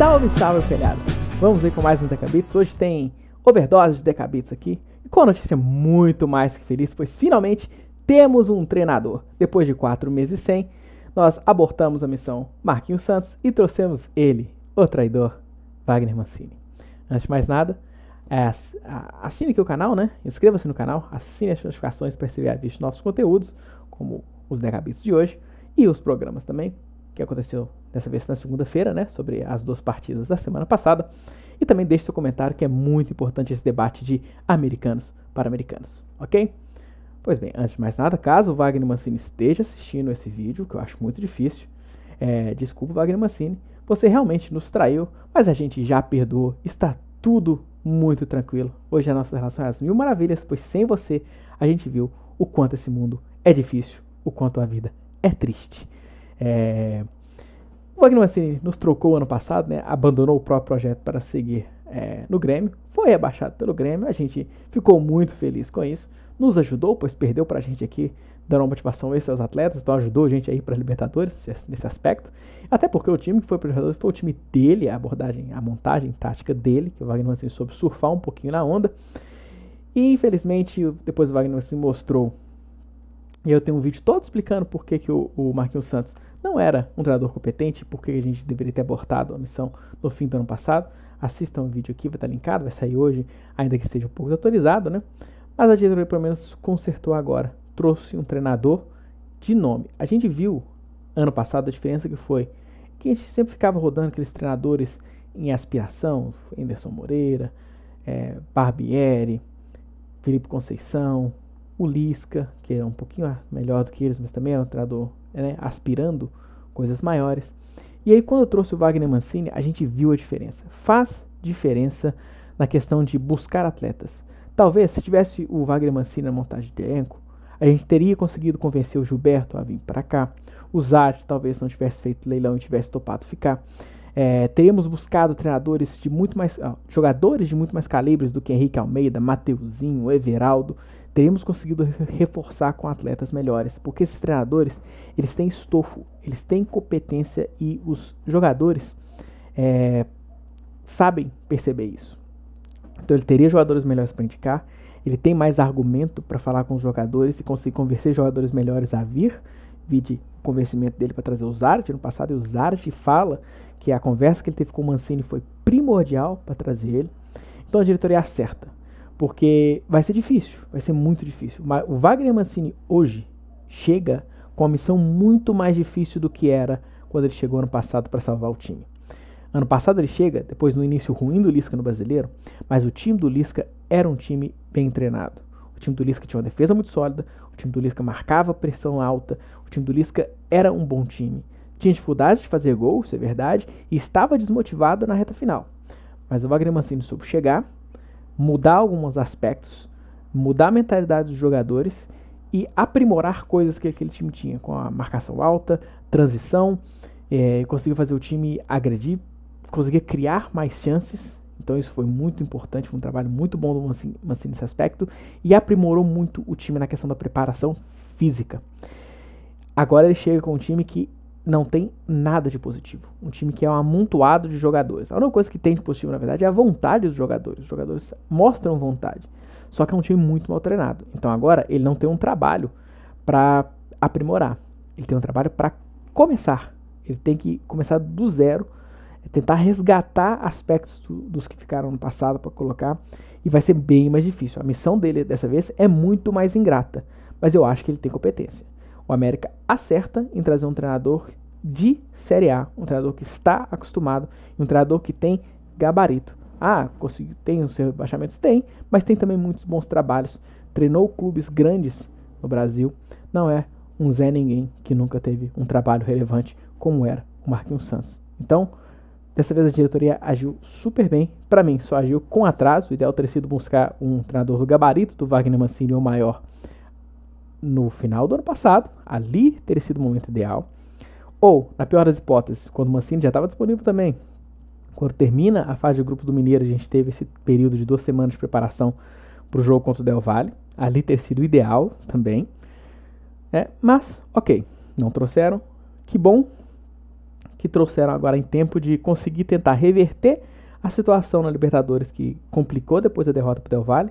Salve, salve, pelhada! Vamos ver com mais um Decabits. Hoje tem overdose de Decabits aqui. E com a notícia muito mais que feliz, pois finalmente temos um treinador. Depois de quatro meses sem, nós abortamos a missão Marquinhos Santos e trouxemos ele, o traidor, Wagner Mancini. Antes de mais nada, é, assine aqui o canal, né? Inscreva-se no canal, assine as notificações para receber avisos de novos conteúdos, como os Decabits de hoje e os programas também que aconteceu dessa vez na segunda-feira, né, sobre as duas partidas da semana passada. E também deixe seu comentário, que é muito importante esse debate de americanos para americanos, ok? Pois bem, antes de mais nada, caso o Wagner Mancini esteja assistindo esse vídeo, que eu acho muito difícil, é, desculpa, Wagner Mancini, você realmente nos traiu, mas a gente já perdoou, está tudo muito tranquilo. Hoje a nossa relação é às mil maravilhas, pois sem você a gente viu o quanto esse mundo é difícil, o quanto a vida é triste. É, o Wagner Mancini nos trocou ano passado, né? Abandonou o próprio projeto para seguir é, no Grêmio. Foi rebaixado pelo Grêmio. A gente ficou muito feliz com isso. Nos ajudou, pois perdeu para a gente aqui, dando uma motivação extra aos atletas. Então ajudou a gente aí para Libertadores nesse aspecto. Até porque o time que foi para Libertadores foi o time dele, a abordagem, a montagem tática dele, que o Wagner Mancini soube surfar um pouquinho na onda. E infelizmente, depois o Wagner Mancini mostrou e eu tenho um vídeo todo explicando por que, que o, o Marquinhos Santos não era um treinador competente, por que a gente deveria ter abortado a missão no fim do ano passado. Assistam o vídeo aqui, vai estar linkado, vai sair hoje, ainda que esteja um pouco desatualizado, né? Mas a diretoria pelo menos consertou agora, trouxe um treinador de nome. A gente viu ano passado a diferença que foi que a gente sempre ficava rodando aqueles treinadores em aspiração, Anderson Moreira, é, Barbieri, Felipe Conceição, o Lisca, que era é um pouquinho ah, melhor do que eles, mas também era é um treinador né, aspirando coisas maiores. E aí, quando eu trouxe o Wagner Mancini, a gente viu a diferença. Faz diferença na questão de buscar atletas. Talvez, se tivesse o Wagner Mancini na montagem de elenco, a gente teria conseguido convencer o Gilberto a vir para cá. O Zart talvez não tivesse feito leilão e tivesse topado ficar. É, teríamos buscado treinadores de muito mais. Ó, jogadores de muito mais calibres do que Henrique Almeida, Mateuzinho, Everaldo teríamos conseguido reforçar com atletas melhores, porque esses treinadores eles têm estofo, eles têm competência e os jogadores é, sabem perceber isso. Então ele teria jogadores melhores para indicar, ele tem mais argumento para falar com os jogadores e conseguir convencer jogadores melhores a vir, vide convencimento dele para trazer o Zart no passado, e o Zart fala que a conversa que ele teve com o Mancini foi primordial para trazer ele. Então a diretoria acerta. Porque vai ser difícil, vai ser muito difícil. O Wagner Mancini hoje chega com uma missão muito mais difícil do que era quando ele chegou ano passado para salvar o time. Ano passado ele chega depois no início ruim do Lisca no Brasileiro, mas o time do Lisca era um time bem treinado. O time do Lisca tinha uma defesa muito sólida, o time do Lisca marcava pressão alta, o time do Lisca era um bom time. Tinha dificuldade de fazer gol, isso é verdade, e estava desmotivado na reta final. Mas o Wagner Mancini soube chegar, mudar alguns aspectos, mudar a mentalidade dos jogadores e aprimorar coisas que aquele time tinha, com a marcação alta, transição, é, eh, conseguiu fazer o time agredir, conseguir criar mais chances. Então isso foi muito importante, foi um trabalho muito bom do Mancini, Mancini nesse aspecto e aprimorou muito o time na questão da preparação física. Agora ele chega com um time que não tem nada de positivo. Um time que é um amontoado de jogadores. A única coisa que tem de positivo, na verdade, é a vontade dos jogadores. Os jogadores mostram vontade. Só que é um time muito mal treinado. Então agora ele não tem um trabalho para aprimorar. Ele tem um trabalho para começar. Ele tem que começar do zero, tentar resgatar aspectos do, dos que ficaram no passado para colocar. E vai ser bem mais difícil. A missão dele dessa vez é muito mais ingrata. Mas eu acho que ele tem competência. O América acerta em trazer um treinador de Série A, um treinador que está acostumado, um treinador que tem gabarito. Ah, consegui, tem os rebaixamentos? Tem, mas tem também muitos bons trabalhos. Treinou clubes grandes no Brasil. Não é um Zé Ninguém que nunca teve um trabalho relevante como era o Marquinhos Santos. Então, dessa vez a diretoria agiu super bem. Para mim, só agiu com atraso. O ideal teria sido buscar um treinador do gabarito do Wagner Mancini ou maior no final do ano passado, ali teria sido o momento ideal. Ou, na pior das hipóteses, quando o Mancini já estava disponível também. Quando termina a fase do grupo do Mineiro, a gente teve esse período de duas semanas de preparação para o jogo contra o Del Valle. Ali ter sido ideal também. É, mas, ok, não trouxeram. Que bom que trouxeram agora em tempo de conseguir tentar reverter a situação na Libertadores que complicou depois da derrota para o Del Valle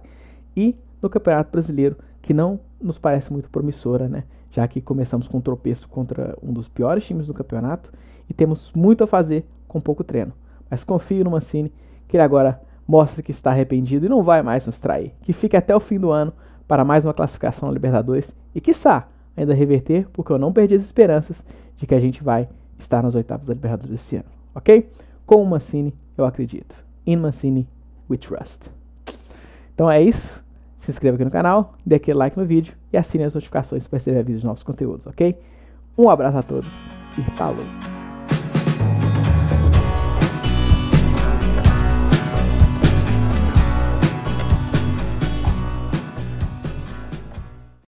e no Campeonato Brasileiro que não nos parece muito promissora, né? Já que começamos com um tropeço contra um dos piores times do campeonato e temos muito a fazer com pouco treino. Mas confio no Mancini, que ele agora mostra que está arrependido e não vai mais nos trair. Que fique até o fim do ano para mais uma classificação na Libertadores e, quiçá, ainda reverter, porque eu não perdi as esperanças de que a gente vai estar nas oitavas da Libertadores esse ano, ok? Com o Mancini, eu acredito. In Mancini, we trust. Então é isso se inscreva aqui no canal, dê aquele like no vídeo e assine as notificações para receber avisos de novos conteúdos, ok? Um abraço a todos e falou!